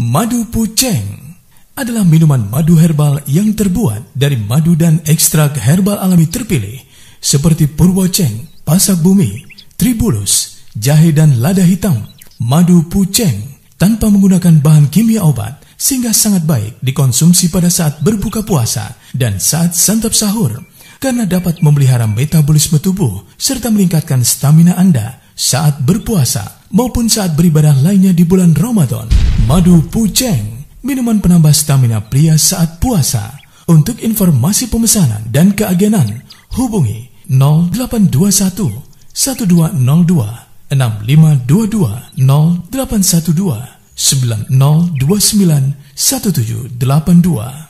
Madu puceng adalah minuman madu herbal yang terbuat dari madu dan ekstrak herbal alami terpilih seperti purwoceng, pasak bumi, tribulus, jahe dan lada hitam. Madu puceng tanpa menggunakan bahan kimia obat sehingga sangat baik dikonsumsi pada saat berbuka puasa dan saat santap sahur karena dapat memelihara metabolisme tubuh serta meningkatkan stamina Anda saat berpuasa maupun saat beribadah lainnya di bulan Ramadan. Madu Puceng, minuman penambah stamina pria saat puasa. Untuk informasi pemesanan dan keagenan, hubungi 0821 1202 6522 0812 9029 1782